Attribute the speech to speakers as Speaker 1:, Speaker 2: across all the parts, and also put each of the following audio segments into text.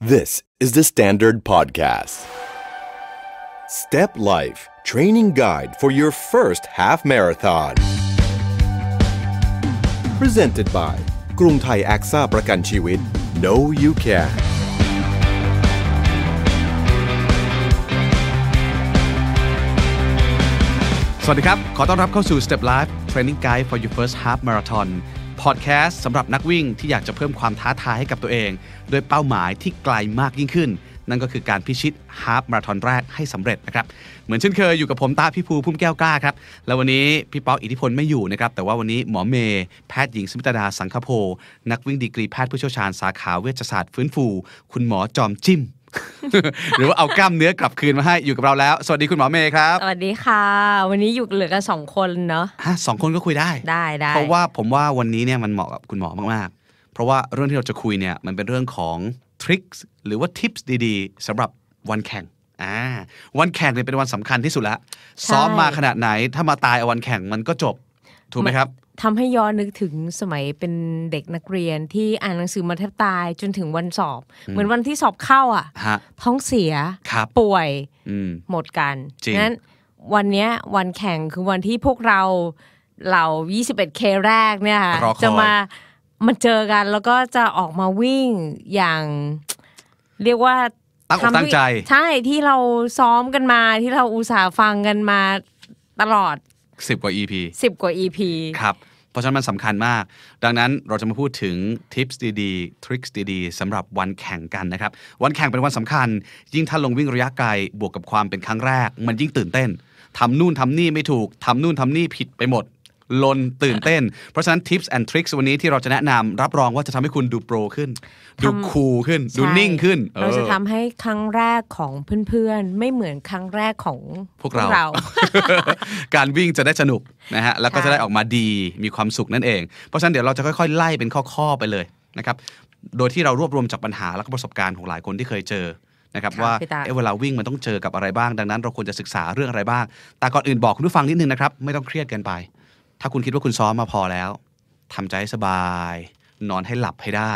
Speaker 1: This is the Standard Podcast. Step Life Training Guide for Your First Half Marathon. Presented by Krung Thai กรุงไทยแอคซ่าประกันชีวิต Know You Can สวัสดีครับ ขอต้อนรับเข้าสู่ Step Life Training Guide for Your First Half Marathon พอดแคสต์สำหรับนักวิ่งที่อยากจะเพิ่มความท้าทายให้กับตัวเอง โดยเป้าหมายที่ไกลมากยิ่งขึ้น นั่นก็คือการพิชิตฮาฟมาราธอนแรกให้สำเร็จนะครับเหมือนเช่นเคยอยู่กับผมตาพี่ภูพุ่มแก้วกล้าครับแล้ววันนี้พี่ป๊อกอิทธิพลไม่อยู่นะครับแต่ว่าวันนี้หมอเมย์แพทย์หญิงสมิตดาสังคโพ นักวิ่งดีกรีแพทย์ผู้เชี่ยวชาญสาขาเวชศาสตร์ฟื้นฟู คุณหมอจอมจิ้มหรือว่าเอากล้ามเนื้อกลับคืนมาให้อยู่กับเราแล้วสวัสดีคุณหมอเมย์ครับส
Speaker 2: วัสดีค่ะ วันนี้อยู่เหลือกันสองคนเนาะฮะสองคนก็คุยได้ได้ได้เพราะว่
Speaker 1: าผมว่าวันนี้เนี่ยมันเหมาะกับคุณหมอมากๆเพราะว่าเรื่องที่เราจะคุยเนี่ยมันเป็นเรื่องของทริคหรือว่าทิปส์ดีๆ สำหรับวันแข่งอ่าวันแข่งเนี่ยเป็นวันสำคัญที่สุดละซ้อมมาขนาดไหนถ้ามาตายเอาวันแข่งมันก็จบ
Speaker 2: ถูกไหมครับทำให้ย้อนนึกถึงสมัยเป็นเด็กนักเรียนที่อ่านหนังสือมาแทบตายจนถึงวันสอบ เหมือนวันที่สอบเข้า อ่ะท้องเสียป่วยหมดกันงั้นวันนี้วันแข่งคือวันที่พวกเราเหล่า 21K แรกเนี่ยค่ะจะมามันเจอกัน แล้วก็จะออกมาวิ่งอย่างเรียกว่าตั้งใจ ใช่ที่เราซ้อมกันมาที่เราอุตส่าห์ฟังกันมาตลอดสิบกว่า EP ิบกว่า EP
Speaker 1: ครับเพราะฉะนั้นมันสำคัญมาก ดังนั้นเราจะมาพูดถึงทิปส์ดีๆทริคส์ดีๆสำหรับวันแข่งกันนะครับ วันแข่งเป็นวันสำคัญ ยิ่งถ้าลงวิ่งระยะไกล บวกกับความเป็นครั้งแรก มันยิ่งตื่นเต้นทำนู่นทำนี่ไม่ถูกทำนู่นทำนี่ผิดไปหมดลนตื่นเต้น เพราะฉะนั้น Tips and Tricks วันนี้ที่เราจะแนะนำรับรองว่าจะทำให้คุณดูโปรขึ้นดูคูลขึ้นดูนิ่งขึ้นเราจะทำ
Speaker 2: ให้ครั้งแรกของเพื่อนๆ ไม่เหมือนครั้งแรกของพวกเรา
Speaker 1: การวิ่งจะได้สนุกนะฮะแล้วก็จะได้ออกมาดีมีความสุขนั่นเองเพราะฉะนั้นเดี๋ยวเราจะค่อยๆ ไล่เป็นข้อๆไปเลยนะครับโดยที่เรารวบรวมจากปัญหาและประสบการณ์ของหลายคนที่เคยเจอนะครับว่าเวลาวิ่งมันต้องเจอกับอะไรบ้างดังนั้น เราควรจะศึกษาเรื่องอะไรบ้าง แต่ก่อนอื่นบอกคุณผู้ฟังนิดนึงนะครับไม่ต้องเครียดกันไปถ้าคุณคิดว่าคุณซ้อมมาพอแล้ว ทำใจสบาย นอนให้หลับให้ได้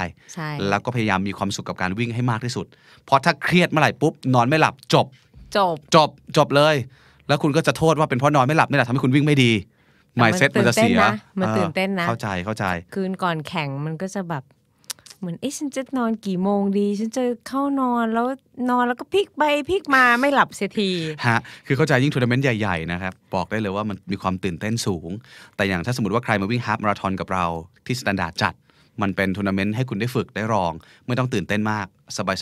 Speaker 1: แล้วก็พยายามมีความสุขกับการวิ่งให้มากที่สุด เพราะถ้าเครียดเมื่อไหร่ปุ๊บ นอนไม่หลับ จบ จบจบจบเลย แล้วคุณก็จะโทษว่าเป็นเพราะนอนไม่หลับนี่แหละทำให้คุณวิ่งไม่ดีไม่เซ็ตมันจะเสียมันตื่นเต้นนะ เข้าใจเข้าใจ
Speaker 2: คืนก่อนแข่งมันก็จะแบบเหมือนเอ๊ะฉันจะนอนกี่โมงดี ฉันจะเข้านอนแล้วนอนแล้วก็พลิกไปพลิกมาไม่หลับเสียที
Speaker 1: ฮะคือเข้าใจยิ่งทัวร์นาเมนต์ใหญ่ๆนะครับบอกได้เลยว่ามันมีความตื่นเต้นสูง แต่อย่างถ้าสมมติว่าใครมาวิ่งฮาฟมาราธอนกับเราที่สแตนดาร์ดจัดมันเป็นทัวร์นาเมนต์ให้คุณได้ฝึกได้รองไม่ต้องตื่นเต้นมาก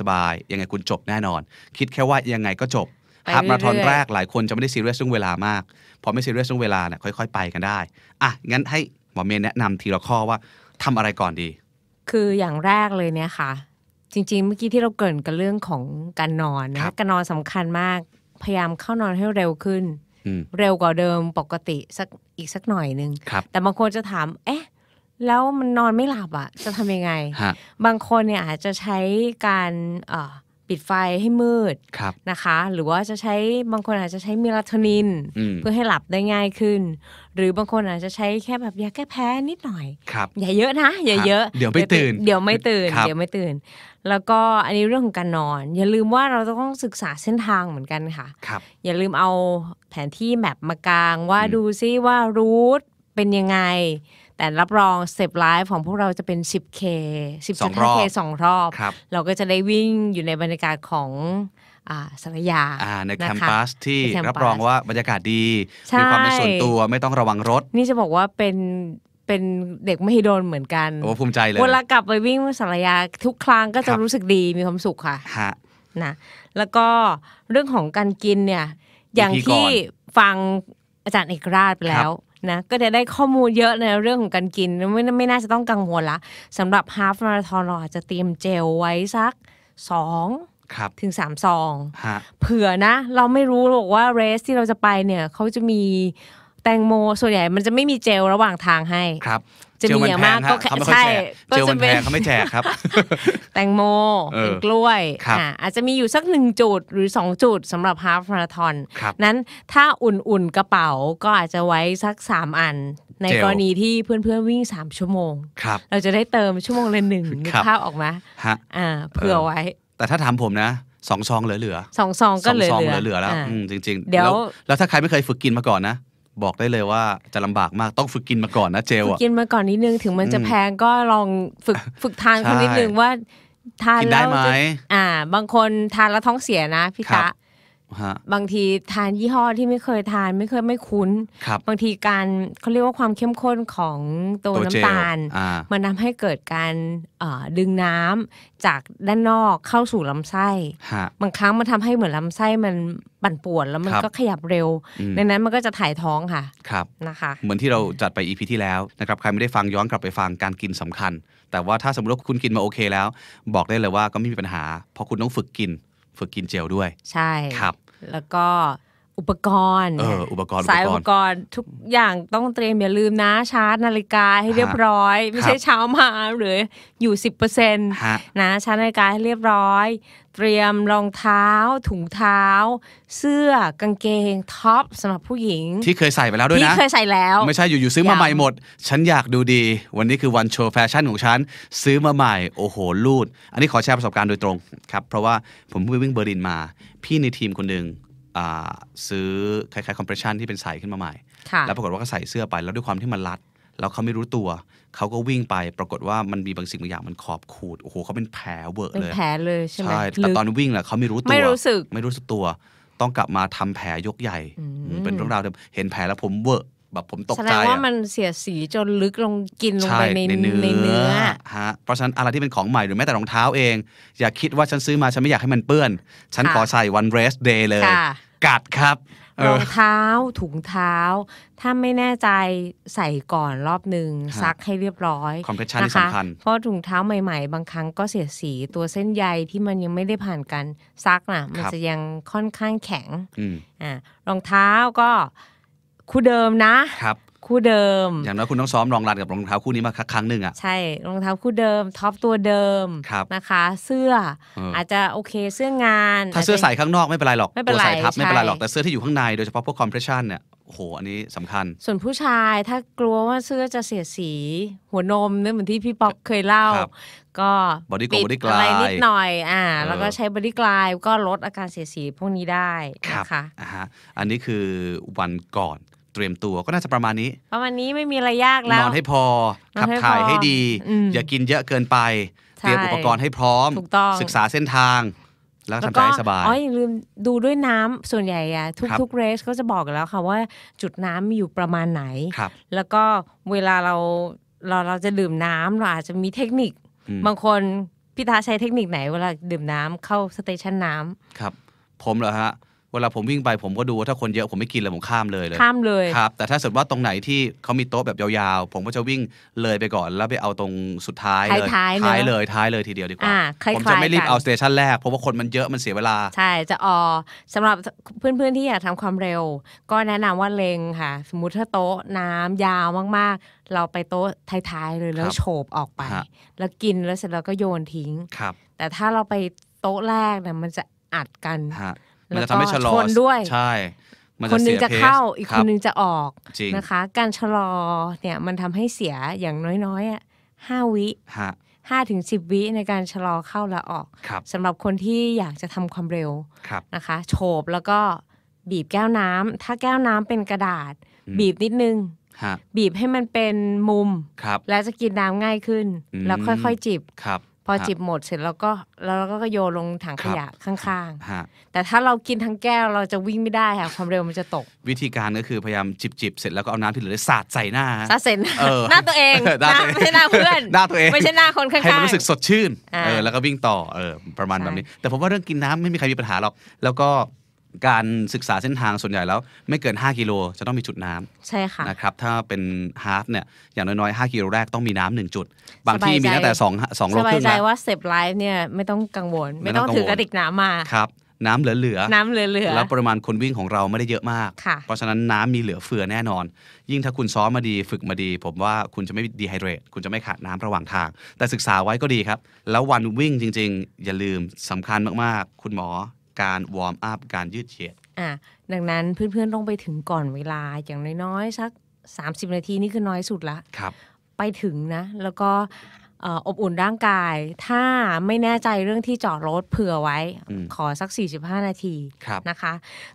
Speaker 1: สบายๆยังไงคุณจบแน่นอน คิดแค่ว่ายังไงก็จบฮาฟมาราธอนแรกหลายคนจะไม่ได้ซีเรียสเรื่องเวลามากพอไม่ซีเรียสเรื่องเวลาเนี่ยค่อยๆไปกันได้อ่ะงั้นให้หมอเมย์แนะนำทีละข้อว่าทำอะไรก่อนดี
Speaker 2: คืออย่างแรกเลยเนี่ยค่ะ จริงๆ เมื่อกี้ที่เราเกินกันเรื่องของการนอนนะการนอนสำคัญมากพยายามเข้านอนให้เร็วขึ้น เร็วกว่าเดิมปกติสักอีกสักหน่อยนึง แต่บางคนจะถาม เอ๊ะ แล้วมันนอนไม่หลับอะ่ะ จะทำยังไง บางคนเนี่ยอาจจะใช้การเอ่อปิดไฟให้มืดนะคะ หรือว่าจะใช้บางคนอาจจะใช้เมลาโทนินเพื่อให้หลับได้ง่ายขึ้น หรือบางคนอาจจะใช้แค่แบบยาแก้แพ้นิดหน่อยอย่าเยอะนะอย่าเยอะเดี๋ยวไม่ตื่น เดี๋ยวไม่ตื่น เดี๋ยวไม่ตื่น แล้วก็อันนี้เรื่องของการนอน อย่าลืมว่าเราต้องศึกษาเส้นทางเหมือนกันค่ะคอย่าลืมเอาแผนที่แมปมากางว่าดูซิว่ารูทเป็นยังไงแต่รับรองเซฟไลฟ์ของพวกเราจะเป็น 10K 10.5K สองรอบ เราก็จะได้วิ่งอยู่ในบรรยากาศของสารยาในแคมปั
Speaker 1: สที่รับรองว่าบรรยากาศดี มีความเป็นส่วนตัวไม่ต้องระวังรถ
Speaker 2: นี่จะบอกว่าเป็น เป็นเด็กไม่โดนเหมือนกัน โอ้ภูมิใจเลย เวลากลับไปวิ่งสารยาทุกครั้งก็จะรู้สึกดีมีความสุขค่ะฮะนะแล้วก็เรื่องของการกินเนี่ยอย่างที่ฟังอาจารย์เอกราชไปแล้วนะก็จะได้ข้อมูลเยอะในเรื่องของการกินไม่ไม่น่าจะต้องกังวลละสำหรับฮาฟมาราทอนเราอาจจะเตรียมเจลไว้สักสองถึงสามซองเผื่อนะเราไม่รู้หรอกว่าเรสที่เราจะไปเนี่ยเขาจะมีแตงโมส่วนใหญ่มันจะไม่มีเจลระหว่างทางให้ครับ จะมีเยอะมากก็ใช่จลมันแพงเขาไม่แจกครับ แตงโมเป็นกล้วยอาจจะมีอยู่สักหนึ่งจุด หรือ 2 จุดสำหรับฮาฟมาราทอน นั้นถ้าอุ่นๆ กระเป๋าก็อาจจะไว้สัก 3 อันในกรณีที่เพื่อนๆ วิ่ง 3 ชั่วโมง เราจะได้เติมชั่วโมงละหนึ่งภาพออกมาเผื่อไว้
Speaker 1: แต่ถ้าถามผมนะสองซองเหลือๆ
Speaker 2: สองซองก็เหลือๆแล้ว
Speaker 1: จริงๆแล้วถ้าใครไม่เคยฝึกกินมาก่อนนะบอกได้เลยว่าจะลำบากมากต้องฝึกกินมาก่อนนะเจลอะกิน
Speaker 2: มาก่อนนิดนึง ถึงมันจะแพงก็ลองฝึกฝึกทานคนนิดนึงว่าทานแล้วอ่า บางคนทานแล้วท้องเสียนะพี่ตะบางทีทานยี่ห้อที่ไม่เคยทาน ไม่เคยไม่คุ้นครับบางทีการเขาเรียกว่าความเข้มข้นของตัวน้ำตาล มันทำให้เกิดการดึงน้ำจากด้านนอกเข้าสู่ลำไส้ บางครั้งมันทำให้เหมือนลำไส้มันปั่นป่วนแล้วมันก็ขยับเร็ว ในนั้นมันก็จะถ่ายท้องค่ะครับนะคะ เ
Speaker 1: หมือนที่เราจัดไปอีพีที่แล้วนะครับ ใครไม่ได้ฟังย้อนกลับไปฟังการกินสำคัญ แต่ว่าถ้าสมมติว่าคุณกินมาโอเคแล้ว บอกได้เลยว่าก็ไม่มีปัญหา เพราะคุณต้องฝึกกินฝึกกินเจลด้วย ใช่ครับ
Speaker 2: แล้วก็อุปกรณ์เออ
Speaker 1: อุปกรณ์สายอุปก
Speaker 2: รณ์ทุกอย่างต้องเตรียมอย่าลืมนะชาร์จนาฬิกาให้เรียบร้อย ไม่ใช่เช้ามาหรืออยู่สิบเปอร์เซ็นต์นะชาร์จนาฬิกาให้เรียบร้อย เตรียมรองเท้า ถุงเท้า เสื้อกางเกงท็อปสำหรับผู้หญิง ที่เค
Speaker 1: ยใส่ไปแล้วด้วยนะที่เคยใส่แล้ว ไม่ใช่อยู่ๆซื้อมาใหม่หมด ฉันอยากดูดี วันนี้คือวันโชว์แฟชั่นของฉันซื้อมาใหม่โอ้โหลูดอันนี้ขอแชร์ประสบการณ์โดยตรงครับเพราะว่าผมเพิ่งวิ่งเบอร์ลินมา พี่ในทีมคนหนึ่งซื้อคล้ายๆคอมเพรสชันที่เป็นใสขึ้นมาใหม่แล้วปรากฏว่าก็ใส่เสื้อไปแล้วด้วยความที่มันรัดแล้วเขาไม่รู้ตัวเขาก็วิ่งไปปรากฏว่ามันมีบางสิ่งบางอย่างมันขอบขูดโอ้โหเขาเป็นแผลเวอร์เลยเป็นแผลเลยใช่ไหมแต่ตอนวิ่งแหละเขาไม่รู้ตัวไม่รู้สึกไม่รู้สึกตัวต้องกลับมาทำแผลยกใหญ่เป็นเรื่องราวเดเห็นแผลแล้วผมเวอร์แบบผมตกใจแสดงว่า
Speaker 2: มันเสียสีจนลึกลงกินลงไปในเนื้อ
Speaker 1: ฮะเพราะฉะนั้นอะไรที่เป็นของใหม่หรือแม้แต่รองเท้าเองอย่าคิดว่าฉันซื้อมาฉันไม่อยากให้มันเปื้อน ฉันขอใส่วันเรสเดย์เลยกัดครับรองเ
Speaker 2: ท้าถุงเท้า ถ้าไม่แน่ใจใส่ก่อนรอบหนึ่งซักให้เรียบร้อยคอมเพรสชันที่สำคัญเพราะถุงเท้าใหม่ๆบางครั้งก็เสียสีตัวเส้นใย ที่มันยังไม่ได้ผ่านการซักนะมันจะยังค่อนข้างแข็งอ่ารองเท้าก็คู่เดิมนะคู่เดิม
Speaker 1: อย่างน้อยคุณต้องซ้อมรองรันกับรองเท้าคู่นี้มาครั้งหนึ่งอ่ะ
Speaker 2: ใช่รองเท้าคู่เดิมท็อปตัวเดิมนะคะ เสื้ออาจจะโอเคเสื้องานถ้าเสื้อใส
Speaker 1: ่ข้างนอกไม่เป็นไรหรอกเัวใส่ทับไม่เป็นไรหรอกแต่เสื้อที่อยู่ข้างในโดยเฉพาะพวกคอมเพรสชันเนี่ยโอ้โหอันนี้สำคัญ
Speaker 2: ส่วนผู้ชายถ้ากลัวว่าเสื้อจะเสียสี หัวนมเนี่ยเหมือนที่พี่ป๊อกเคยเล่า ก็บอดี้กลบอดี้กลายนิดหน่อยอ่าแล้วก็ใช้บอดี้กลายก็ลดอาการเสียสีพวกนี้ได้นะ
Speaker 1: คะอ่าอันนี้คือวันก่อนเตรียมตัวก็น่าจะประมาณนี้
Speaker 2: ประมาณนี้ไม่มีอะไรยากแล้วนอน
Speaker 1: ให้พอขับถ่ายให้ดี อย่ากินเยอะเกินไป เตรียมอุปกรณ์ให้พร้อมศึกษาเส้นทาง แล้วทำใจสบายอ๋ออย่า
Speaker 2: ลืมดูด้วยน้ำส่วนใหญ่อะทุกทุกเรสก็จะบอกแล้วค่ะว่าจุดน้ำอยู่ประมาณไหนแล้วก็เวลาเราเราเราจะดื่มน้ำเราอาจจะมีเทคนิค บางคนพี่ทาใช้เทคนิคไหนเวลาดื่มน้ำเข้าสเตชันน้
Speaker 1: ำครับ ผมเหรอฮะเวลาผมวิ่งไปผมก็ดูว่าถ้าคนเยอะผมไม่กินเลยผมข้ามเลยเลย ข้ามเลย ครับ แต่ถ้าสมมติว่าตรงไหนที่เขามีโต๊ะแบบยาวๆผมก็จะวิ่งเลยไปก่อนแล้วไปเอาตรงสุดท้ายเลย ท้ายเลยท้ายเลยทีเดียวดีกว่า
Speaker 2: ผมจะไม่รีบเอาส
Speaker 1: เตชันแรกเพราะว่าคนมันเยอะมันเสียเวลา
Speaker 2: ใช่จะออสำหรับเพื่อนๆที่อยากทำความเร็ว ก็แนะนำว่าเลงค่ะ สมมติถ้าโต๊ะน้ำยาวมาก ๆ เราไปโต๊ะท้ายๆเลยแล้วโฉบออกไป แล้วกินแล้วเสร็จแล้วก็โยนทิ้ง ครับ แต่ถ้าเราไปโต๊ะแรกเนี่ยมันจะอัดกันมันจะทำให้ชะลอด้วยใช
Speaker 1: ่คนนึงจะเข้าอีก คนนึงจ
Speaker 2: ะออกนะคะ การชะลอเนี่ยมันทำให้เสียอย่างน้อยๆอ่ะห้าวิห้าถึงสิบวิในการชะลอเข้าและออกสำหรับคนที่อยากจะทำความเร็วนะคะโฉบแล้วก็บีบแก้วน้ำถ้าแก้วน้ำเป็นกระดาษ บีบนิดนึงบีบให้มันเป็นมุมแล้วจะกินน้ำง่ายขึ้น แล้วค่อยๆจิบพอจิบหมดเสร็จแล้วก็แล้วเราก็โยนลงถังขยะข้างๆ แต่ถ้าเรากินทั้งแก้วเราจะวิ่งไม่ได้ค่ะความเร็วมันจะตก
Speaker 1: วิธีการก็คือพยายามจิบจิบเสร็จแล้วก็เอาน้ำที่เหลือสาดใส่หน้าสาดใส่หน้าหน้าตัวเองไม่ใช่หน้าเพื่อนหน้าตัวเองไม่ใช่หน้าคนข้างๆให้มันรู้สึกสดชื่นเออแล้วก็วิ่งต่อเออประมาณแบบนี้ แต่ผมว่าเรื่องกินน้ำไม่มีใครมีปัญหาหรอกแล้วก็การศึกษาเส้นทางส่วนใหญ่แล้ว ไม่เกิน 5 กิโล จะต้องมีจุดน้ำใช่ค่ะนะครับถ้าเป็นฮาฟเนี่ย อย่างน้อยๆ 5 กิโล แรกต้องมีน้ำหนึ่งจุด บางที่มีตั้งแต่2 2โลครึ่งแล้วสบายใจว
Speaker 2: ่าเซฟไลฟ์เนี่ย ไม่ต้องกังวลไม่ต้องถือกระติกน้ำมา
Speaker 1: ครับ น้ำเหลือๆน้ำเหลือๆแล้วปริมาณคนวิ่งของเราไม่ได้เยอะมาก เพราะฉะนั้นน้ำมีเหลือเฟือแน่นอน ยิ่งถ้าคุณซ้อมมาดีฝึกมาดี ผมว่าคุณจะไม่ดีไฮเดรตคุณจะไม่ขาดน้ำระหว่างทาง แต่ศึกษาไว้ก็ดีครับ แล้ววันวิ่งจริง ๆอย่าลืมสำคัญมากๆ คุณหมอการวอร์มอัพ การยืดเฉียด
Speaker 2: อ่ะดังนั้นเพื่อนๆ ต้องไปถึงก่อนเวลา อย่างน้อยๆ สัก 30 นาที นี่คือน้อยสุดละ ครับ ไปถึงนะ แล้วก็อบอุ่นร่างกาย ถ้าไม่แน่ใจเรื่องที่จอดรถเผื่อไว้ ขอสัก 45 นาทีนะคะ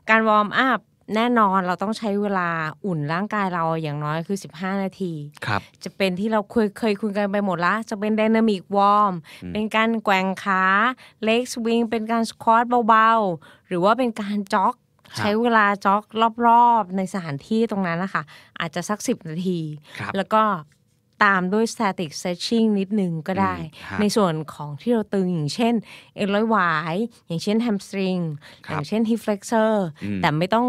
Speaker 2: การวอร์มอัพแน่นอนเราต้องใช้เวลาอุ่นร่างกายเราอย่างน้อยคือ 15 นาที ครับ จะเป็นที่เราเคยเคยคุยกันไปหมดละ จะเป็นดนามิกวอร์มเป็นการแกว่งขาเล็กสวิงเป็นการสควอตเบา ๆ หรือว่าเป็นการจ็อก ใช้เวลาจ็อกรอบ ๆ ในสถานที่ตรงนั้นนะคะ อาจจะสัก 10 นาที แล้วก็ตามด้วย static stretching นิดนึงก็ได้ ในส่วนของที่เราตึงอย่างเช่น เอ็นร้อยหวายอย่างเช่น hamstring อย่างเช่น hip flexor แต่ไม่ต้อง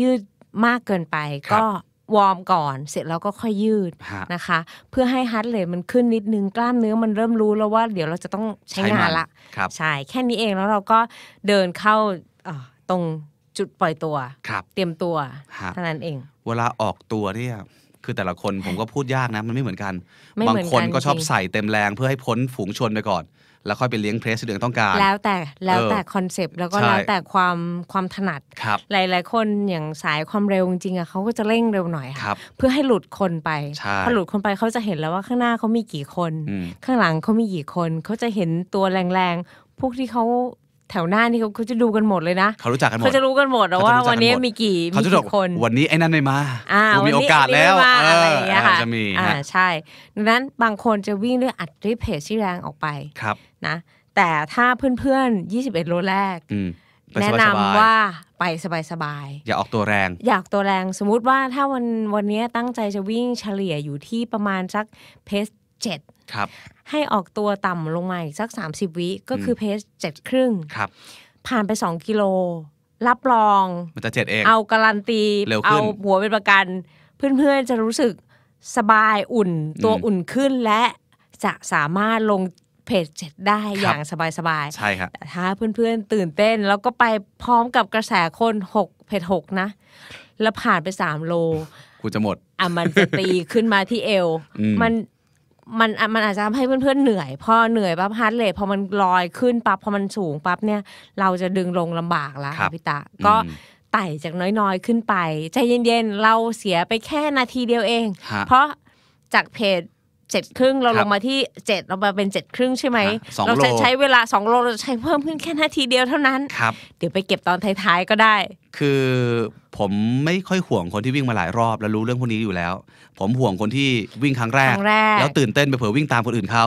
Speaker 2: ยืดมากเกินไป ก็วอร์มก่อนเสร็จแล้วก็ค่อยยืดนะคะ เพื่อให้ฮาร์ดเรทมันขึ้นนิดนึงกล้ามเนื้อมันเริ่มรู้แล้วว่าเดี๋ยวเราจะต้องใช้งานละใช่แค่นี้เองแล้วเราก็เดินเข้าตรงจุดปล่อยตัวเตรียมตัวเท่านั้นเอง
Speaker 1: เวลาออกตัวเนี่ยคือแต่ละคนผมก็พูดยากนะมันไม่เหมือนกัน บางคนก็ชอบใส่เต็มแรงเพื่อให้พ้นฝูงชนไปก่อนแล้วค่อยไปเลี้ยงเพรสที่เดืองต้องการแล้ว
Speaker 2: แต่แล้วแต่คอนเซปต์แล้วก็แล้วแต่ความความถนัด หลายหลายคนอย่างสายความเร็วจริงๆอะเขาก็จะเร่งเร็วหน่อยค่ะเพื่อให้หลุดคนไปพอหลุดคนไปเขาจะเห็นแล้วว่าข้างหน้าเขามีกี่คน ข้างหลังเขามีกี่คนเขาจะเห็นตัวแรงๆพวกที่เขาแถวหน้านี่เขาเขาจะดูกันหมดเลยนะเขา
Speaker 1: รู้จักกันหมดเขาจะรู้ก
Speaker 2: ันหมดว่าวันนี้มีกี่มีกี่ค
Speaker 1: นวันนี้ไอ้นั่นไม่มาอ่ามีโอกาสแล้วอะไรอย่างเงี้ยค่ะอ่าใช
Speaker 2: ่ ดังนั้นบางคนจะวิ่งด้วยอัดริเพจที่แรงออกไปครับนะ แต่ถ้าเพื่อนๆ21โลแรก
Speaker 1: แนะนำว่า
Speaker 2: ไปสบาย
Speaker 1: ๆอย่าออกตัวแรง
Speaker 2: อยากตัวแรงสมมุติว่าถ้าวันวันนี้ตั้งใจจะวิ่งเฉลี่ยอยู่ที่ประมาณสักเพสเจ็ดครับให้ออกตัวต่ำลงมาอีกสัก 30 วิก็คือเพสเจ็ดครึ่งครับ ผ่านไป 2กิโล รับรอง
Speaker 1: มันจะเจ็ดเอง เอาก
Speaker 2: ารันตี เอาหัวเป็นประกัน เพื่อนๆจะรู้สึกสบายอุ่นตัวอุ่นขึ้นและจะสามารถลงเพจเจ็ดได้อย่างสบายๆใช่ครับถ้าเพื่อนๆตื่นเต้นแล้วก็ไปพร้อมกับกระแสคนหกเพจหกนะ แล้วผ่านไปสามโล
Speaker 1: คุณจะหมดอ่ะมันจะตีขึ
Speaker 2: ้นมาที่เอวมันมันมันอาจจะทำให้เพื่อนๆเหนื่อยพอเหนื่อยปั๊บฮาร์ดเลทพอมันลอยขึ้นปั๊บพอมันสูงปั๊บเนี่ย เราจะดึงลงลำบากแล้วพี่ตา ก็ไต่จากน้อยๆ ขึ้นไป ใจเย็นๆ เราเสียไปแค่นาทีเดียวเอง เพราะจากเพจเจ็ดครึ่งเราลงมาที่เจ็ดเรามาเป็นเจ็ดครึ่งใช่ไหมเราจะใช้เวลาสองโลเราใช้เพิ่มขึ้นแค่นาทีเดียวเท่านั้นครับเดี๋ยวไปเก็บตอนท้ายๆก็ได้
Speaker 1: คือผมไม่ค่อยห่วงคนที่วิ่งมาหลายรอบแล้วรู้เรื่องพวกนี้อยู่แล้ว ผมห่วงคนที่วิ่งครั้งแรกแล้วตื่นเต้นไปเผื่อวิ่งตามคนอื่นเขา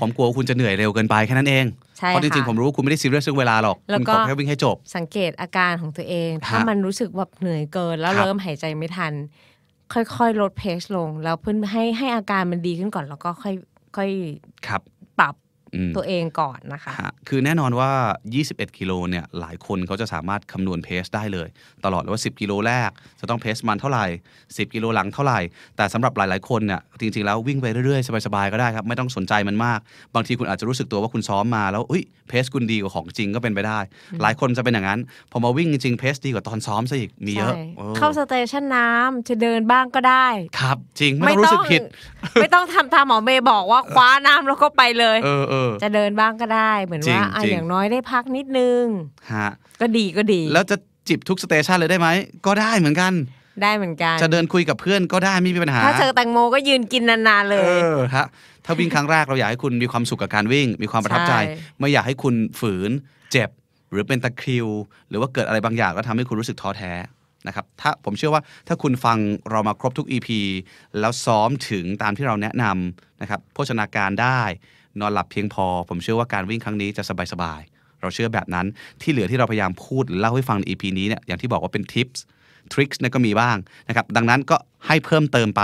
Speaker 1: ผมกลัวคุณจะเหนื่อยเร็วเกินไปแค่นั้นเองเพราะจริงๆผมรู้ว่าคุณไม่ได้ซีเรียสเรื่องเวลาหรอกคุณขอแค่วิ่งให้จบ
Speaker 2: สังเกตอาการของตัวเอง ถ้ามันรู้สึกแบบเหนื่อยเกิน แล้วเริ่มหายใจไม่ทันค่อยๆลดเพจลง แล้วเพื่อให้ให้อาการมันดีขึ้นก่อน แล้วก็ค่อยค่อย
Speaker 1: ครับตัวเอ
Speaker 2: งก่อนนะคะ
Speaker 1: คือแน่นอนว่า 21 กิโลเนี่ย หลายคนเขาจะสามารถคำนวณเพสได้เลย ตลอดว่า 10กิโลแรก จะต้องเพสมันเท่าไหร่10กิโลหลังเท่าไหร่ แต่สำหรับหลาย ๆ คนเนี่ย จริง ๆ แล้ววิ่งไปเรื่อย ๆ สบาย ๆ ก็ได้ครับ ไม่ต้องสนใจมันมาก บางทีคุณอาจจะรู้สึกตัวว่าคุณซ้อมมาแล้วอุ้ยเพสคุณดีกว่าของจริงก็เป็นไปได้ หลายคนจะเป็นอย่างนั้น พอมาวิ่งจริงๆเพสดีกว่าตอนซ้อมซะอีก มีเยอะเข้า
Speaker 2: สเตชันน้ำจะเดินบ้างก็ได้
Speaker 1: ครับ จริง ไม่ต้องรู้สึกผิด
Speaker 2: ไม่ต้องทำตามหมอเมย์บอกว่าคว้าน้ำแล้วก็ไปเลยเออเอออจะเดินบ้างก็ได้เหมือนว่าออย่างน้อยได้พักนิดนึงฮะก็ดีก็ดีแล้ว
Speaker 1: จะจิบทุกสเตชันเลยได้ไหมก็ได้เหมือนกัน
Speaker 2: ได้เหมือนกัน จะ
Speaker 1: เดินคุยกับเพื่อนก็ได้ไม่มีปัญหาถ้าเจอ
Speaker 2: แตงโมก็ยืนกินนานๆเลย
Speaker 1: เออฮะถ้าวิ่งครั้งแรกเราอยากให้คุณมีความสุขกับการวิ่ง มีความประทับใจ ไม่อยากให้คุณฝืน เจ็บหรือเป็นตะคริว หรือว่าเกิดอะไรบางอย่างแล้วทาให้คุณรู้สึกท้อแท้นะครับถ้าผมเชื่อว่าถ้าคุณฟังเรามาครบทุก EP แล้วซ้อมถึงตามที่เราแนะนำนะครับโภชนาการได้นอนหลับเพียงพอ ผมเชื่อว่าการวิ่งครั้งนี้จะสบายๆเราเชื่อแบบนั้นที่เหลือที่เราพยายามพูดเล่าให้ฟังใน EP นี้เนี่ยอย่างที่บอกว่าเป็นทิปส์ทริคส์เนี่ยก็มีบ้างนะครับดังนั้นก็ให้เพิ่มเติมไป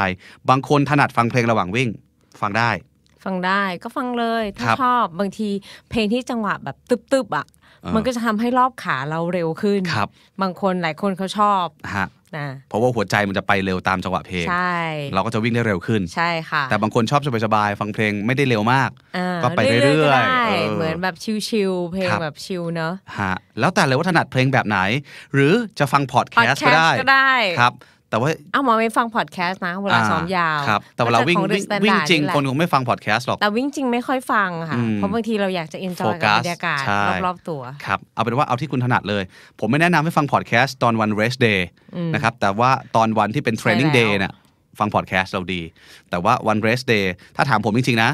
Speaker 1: บางคนถนัดฟังเพลงระหว่างวิ่ง ฟังได้
Speaker 2: ฟังได้ก็ฟังเลย ถ้าชอบบางทีเพลงที่จังหวะแบบตึบๆอ่ะมันก็จะทำให้รอบขาเราเร็วขึ้นครับ บางคนหลายคนเขาชอบฮะนะ
Speaker 1: เพราะว่าหัวใจมันจะไปเร็วตามจังหวะเพลง ใช่ เราก็จะวิ่งได้เร็วขึ้น ใช่ค่ะ แต่บางคนชอบสบายๆฟังเพลงไม่ได้เร็วมาก
Speaker 2: ก็ไปเรื่อยๆเหมือนแบบชิลๆเพลงแบบชิลเนาะ
Speaker 1: ฮะ แล้วแต่เลยว่าถนัดเพลงแบบไหน หรือจะฟังพอดแคสต์ก็ได้ ครับแต่ว่า
Speaker 2: เอาหมอไม่ฟังพอดแคสต์นะเวลาซ้อมยาวครับแต่เวลาวิ่งวิ่งจริงคน
Speaker 1: คงไม่ฟังพอดแคสต์หรอก แต่
Speaker 2: วิ่งจริงไม่ค่อยฟังค่ะเพราะบางทีเราอยากจะเอนจอยกับบรรยากาศรอบๆต
Speaker 1: ัวครับเอาเป็นว่าเอาที่คุณถนัดเลย ผมไม่แนะนำให้ฟังพอดแคสต์ตอนวันเรสเดย์นะครับแต่ว่าตอนวันที่เป็นเทรนนิ่งเดย์น่ะฟังพอดแคสต์เราดี แต่ว่า วันเรสเดย์ถ้าถามผมจริงๆนะ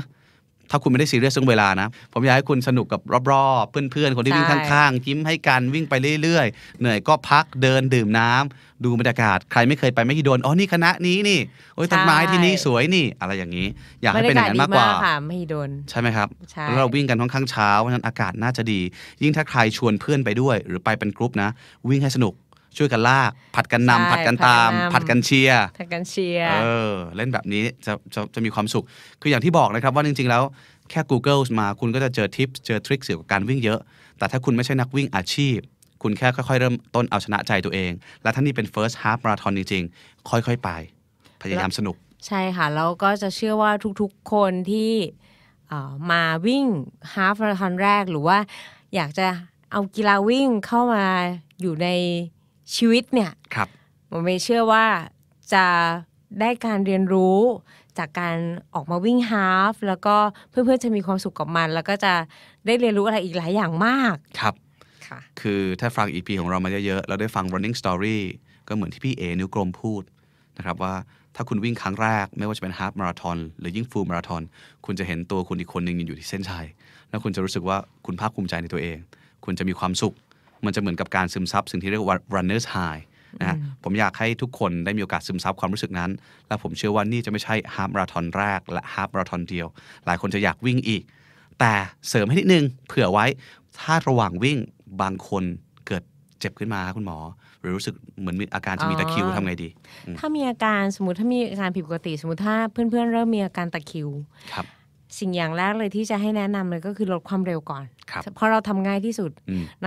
Speaker 1: ถ้าคุณไม่ได้ซีเรียสเรื่องเวลานะ ผมอยากให้คุณสนุกกับรอบๆ เพื่อนๆ คนที่วิ่งข้างๆยิ้มให้กันวิ่งไปเรื่อยๆ เหนื่อยก็พักเดินดื่มน้ำดูบรรยากาศใครไม่เคยไปไม่ีิโดนอ๋อนี่คณะนี้ นี่โอ้ยต้นไม้ที่นี่สวยนี่ อะไรอย่างนี้อยากให้เป็นอย่างนั้นมากกว่า ไม่โดนใช่ไหมครับแล้วเราวิ่งกันค่อนข้างเช้าเพราะนั้นอากาศน่าจะดี ยิ่งถ้าใครชวนเพื่อนไปด้วย หรือไปเป็นกรุ๊ปนะ วิ่งให้สนุกช่วยกันลาก ผัดกันนำผัดกันตามผัดกันเชียร์
Speaker 2: ผัดกันเชียร์ เอ
Speaker 1: อ เล่นแบบนี้จะจะจะมีความสุข คืออย่างที่บอกนะครับว่า จริงๆ แล้ว แค่ Google มาคุณก็จะเจอทิปเจอทริคเกี่ยวกับการวิ่งเยอะ แต่ถ้าคุณไม่ใช่นักวิ่งอาชีพ คุณแค่ค่อยๆ เริ่มต้นเอาชนะใจตัวเอง และท่านี่เป็น first half marathon จริงๆ ค่อย ๆ ไป พยายามสนุก
Speaker 2: ใช่ค่ะแล้วก็จะเชื่อว่าทุก ๆ คนที่มาวิ่งฮาฟมาราธอนแรกหรือว่า อยากจะเอากีฬาวิ่งเข้ามาอยู่ในชีวิตเนี่ยครับผมไม่เชื่อว่าจะได้การเรียนรู้จากการออกมาวิ่งฮาฟแล้วก็เพื่อนๆ จะมีความสุขกับมัน แล้วก็จะได้เรียนรู้อะไรอีกหลายอย่างมาก
Speaker 1: ครับค่ะคือถ้าฟังอีพีของเรามาเยอะๆเราได้ฟัง running story ก็เหมือนที่พี่เอนิ้วกลมพูด นะครับว่าถ้าคุณวิ่งครั้งแรก ไม่ว่าจะเป็นฮาฟมาราทอนหรือยิ่งฟูลมาราทอนคุณจะเห็นตัวคุณอีกคนหนึ่งอยู่ที่เส้นชัย แล้วคุณจะรู้สึกว่าคุณภาคภูมิใจในตัวเอง คุณจะมีความสุขมันจะเหมือนกับการซึมซับสิ่งที่เรียกว่า runner's high นะผมอยากให้ทุกคนได้มีโอกาสซึมซับความรู้สึกนั้น และผมเชื่อว่านี่จะไม่ใช่ฮา์มราทอนแรกและฮา์มราทอนเดียว หลายคนจะอยากวิ่งอีก แต่เสริมให้นิดนึงเผื่อไว้ถ้าระหว่างวิ่งบางคนเกิดเจ็บขึ้นมาคุณหมอหรือรู้สึกเหมือนมีอาการจะมีตะคิวทำไงดี ถ้
Speaker 2: ามีอาการสมมติถ้ามีอาการผิดปกติสมมติถ้าเพื่อนๆเริ่มมีอาการตะคิวครับสิ่งอย่างแรกเลยที่จะให้แนะนำเลยก็คือ ลดความเร็วก่อน เพราะเราทำง่ายที่สุด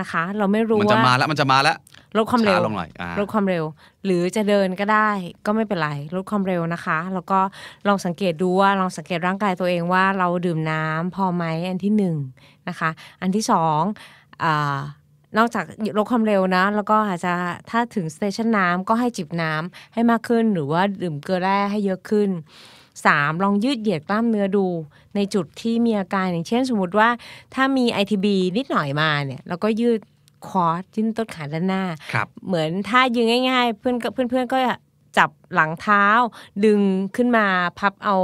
Speaker 2: นะคะ เราไม่รู้ว่ามันจะมาแล้วมันจะมาแล้วลดความเร็วลงหน่อยลดความเร็ว หรือจะเดินก็ได้ก็ไม่เป็นไรลดความเร็วนะคะ แล้วก็ลองสังเกตดูว่าลองสังเกตร่างกายตัวเองว่า เราดื่มน้ำพอไหมอันที่หนึ่งนะคะ อันที่สองนอกจากลดความเร็วนะ แล้วก็อาจจะถ้าถึงสเตชันน้ำก็ให้จิบน้ำให้มากขึ้นหรือว่าดื่มเกลือแร่ให้เยอะขึ้น 3. ลองยืดเหยียดกล้ามเนื้อดูในจุดที่มีอาการอย่างเช่นสมมติว่าถ้ามี ITB นิดหน่อยมาเนี่ยเราก็ยืดคอร์ยืดต้นขาด้านหน้า เหมือนถ้ายืนง่าย ๆ เพื่อนเพื่อนๆก็จับหลังเท้าดึงขึ้นมาพับเอา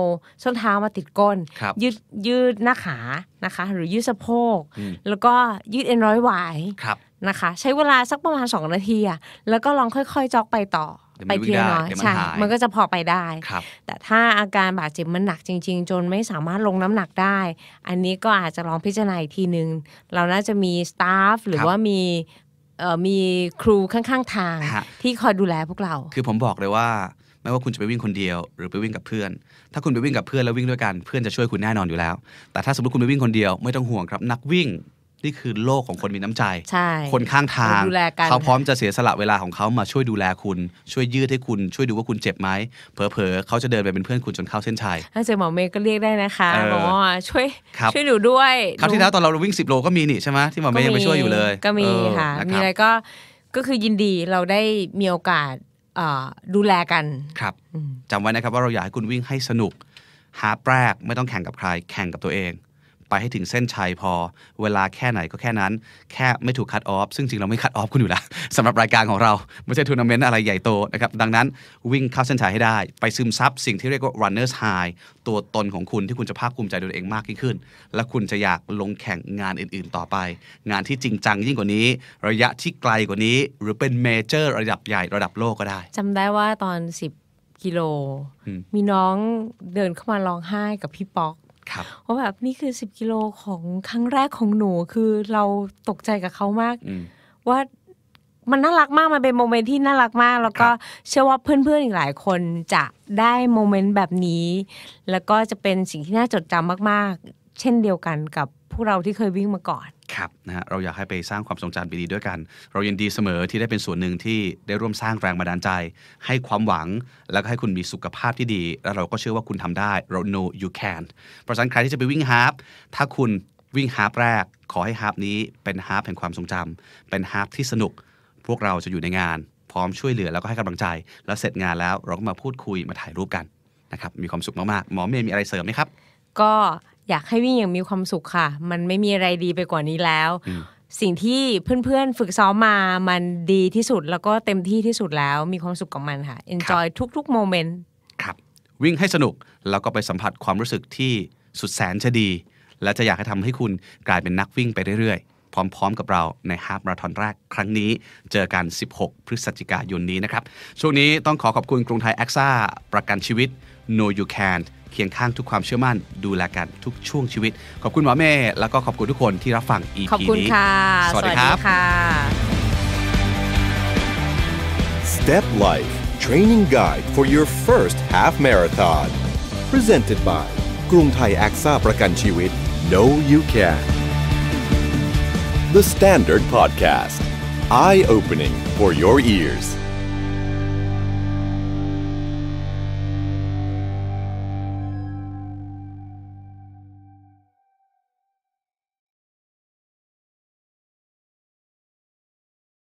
Speaker 2: ส้นเท้ามาติดก้น ยืดยืดหน้าขานะคะหรือยืดสะโพก แล้วก็ยืดเอ็นร้อยหวายนะคะใช้เวลาสักประมาณ 2 นาทีแล้วก็ลองค่อยๆจอกไปต่อไปเพียงน้อยใช่ มันก็จะพอไปได้ แต่ถ้าอาการบาดเจ็บมันหนักจริง ๆ จนไม่สามารถลงน้ำหนักได้ อันนี้ก็อาจจะลองพิจารณาอีกทีนึง เราน่าจะมีสตาฟหรือว่ามีมีครูข้างๆ ทาง ที่คอยดูแลพวกเรา
Speaker 1: คือผมบอกเลยว่า ไม่ว่าคุณจะไปวิ่งคนเดียว หรือไปวิ่งกับเพื่อน ถ้าคุณไปวิ่งกับเพื่อนแล้ววิ่งด้วยกันเพื่อนจะช่วยคุณแน่นอนอยู่แล้ว แต่ถ้าสมมติคุณไปวิ่งคนเดียวไม่ต้องห่วงครับ นักวิ่งนี่คือโลกของคนมีน้ำใจ คนข้างทางเขาพร้อมจะเสียสละเวลาของเขามาช่วยดูแลคุณช่วยยืดให้คุณช่วยดูว่าคุณเจ็บไหมเผลอๆเขาจะเดินไปเป็นเพื่อนคุณจนเข้าเส้นชัย
Speaker 2: ถ้าเจอหมอเมย์ก็เรียกได้นะคะหมอช่วยช่วยหนูด้วย คราวที่แล้วต
Speaker 1: อนเราวิ่ง10 โลก็มีนี่ใช่ไหมที่หมอเมย์ยังไปช่วยอยู่เลย ก็มีค่ะมีอะไรก
Speaker 2: ็ก็คือยินดีเราได้มีโอกาสดูแลกัน
Speaker 1: ครับจำไว้นะครับว่าเราอยากให้คุณวิ่งให้สนุกหาแปรกไม่ต้องแข่งกับใครแข่งกับตัวเองไปให้ถึงเส้นชัยพอ เวลาแค่ไหนก็แค่นั้น แค่ไม่ถูกคัดออฟซึ่งจริงเราไม่คัดออฟคุณอยู่แล้วสำหรับรายการของเรา ไม่ใช่ทัวร์นาเมนต์อะไรใหญ่โตนะครับ ดังนั้นวิ่งเข้าเส้นชัยให้ได้ไปซึมซับสิ่งที่เรียกว่า runners high ตัวตนของคุณที่คุณจะภาคภูมิใจตัวเองมากยิ่งขึ้น และคุณจะอยากลงแข่งงานอื่นๆต่อไป งานที่จริงจังยิ่งกว่านี้ ระยะที่ไกลกว่านี้ หรือเป็นเมเจอร์ระดับใหญ่ระดับโลกก็ได้จำได
Speaker 2: ้ว่าตอน 10กิโลมีน้องเดินเข้ามาร้องไห้กับพี่ป๊อกว่าแบบนี่คือสิบกิโลของครั้งแรกของหนูคือเราตกใจกับเขามากว่ามันน่ารักมากมันเป็นโมเมนต์ที่น่ารักมาก แล้วก็เชื่อว่าเพื่อนๆอีกหลายคนจะได้โมเมนต์แบบนี้ แล้วก็จะเป็นสิ่งที่น่าจดจำมากๆ เช่นเดียวกันกับพวกเราที่เคยวิ่งมาก่อนคร
Speaker 1: ับนะเราอยากให้ไปสร้างความทรงจำดีๆด้วยกัน เรายินดีเสมอที่ได้เป็นส่วนหนึ่งที่ได้ร่วมสร้างแรงบันดาลใจ ให้ความหวัง แล้วก็ให้คุณมีสุขภาพที่ดี แล้วเราก็เชื่อว่าคุณทำได้เรา know you can เพราะฉะนั้นใครที่จะไปวิ่งฮารปถ้าคุณวิ่งฮารปแรก ขอให้ฮารปนี้เป็นฮารปแห่งความทรงจำเป็นฮารปที่สนุก พวกเราจะอยู่ในงานพร้อมช่วยเหลือแล้วก็ให้กำลังใจ แล้วเสร็จงานแล้วเราก็มาพูดคุยมาถ่ายรูปกันนะครับมีความสุขมากๆหมอเมย์มีอะไรเสริมไหมครับ
Speaker 2: ก็อยากให้วิ่งอย่างมีความสุขค่ะ มันไม่มีอะไรดีไปกว่านี้แล้ว สิ่งที่เพื่อนๆ ฝึกซ้อมมามันดีที่สุดแล้วก็เต็มที่ที่สุดแล้วมีความสุขกับมันค่ะ enjoy ทุกๆโมเมนต์ครั
Speaker 1: บวิ่งให้สนุกแล้วก็ไปสัมผัสความรู้สึกที่สุดแสนจะดี และจะอยากให้ทำให้คุณกลายเป็นนักวิ่งไปเรื่อยๆพร้อม ๆ กับเราในฮาฟมาราธอนแรกครั้งนี้เจอกัน 16 พฤศจิกายนนี้นะครับช่วงนี้ต้องขอขอบคุณกรุงไทยแอคซ่าประกันชีวิต No You Can เคียงข้างทุกความเชื่อมั่นดูแลกันทุกช่วงชีวิต ขอบคุณหมอเมย์แล้วก็ขอบคุณทุกคนที่รับฟัง EP นี้ขอบคุณค่ะ สวัสดีครับ Step Life Training Guide for your first half marathon Presented by กรุงไทยแอคซ่าประกันชีวิต No You Can The Standard Podcast Eye Opening for your ears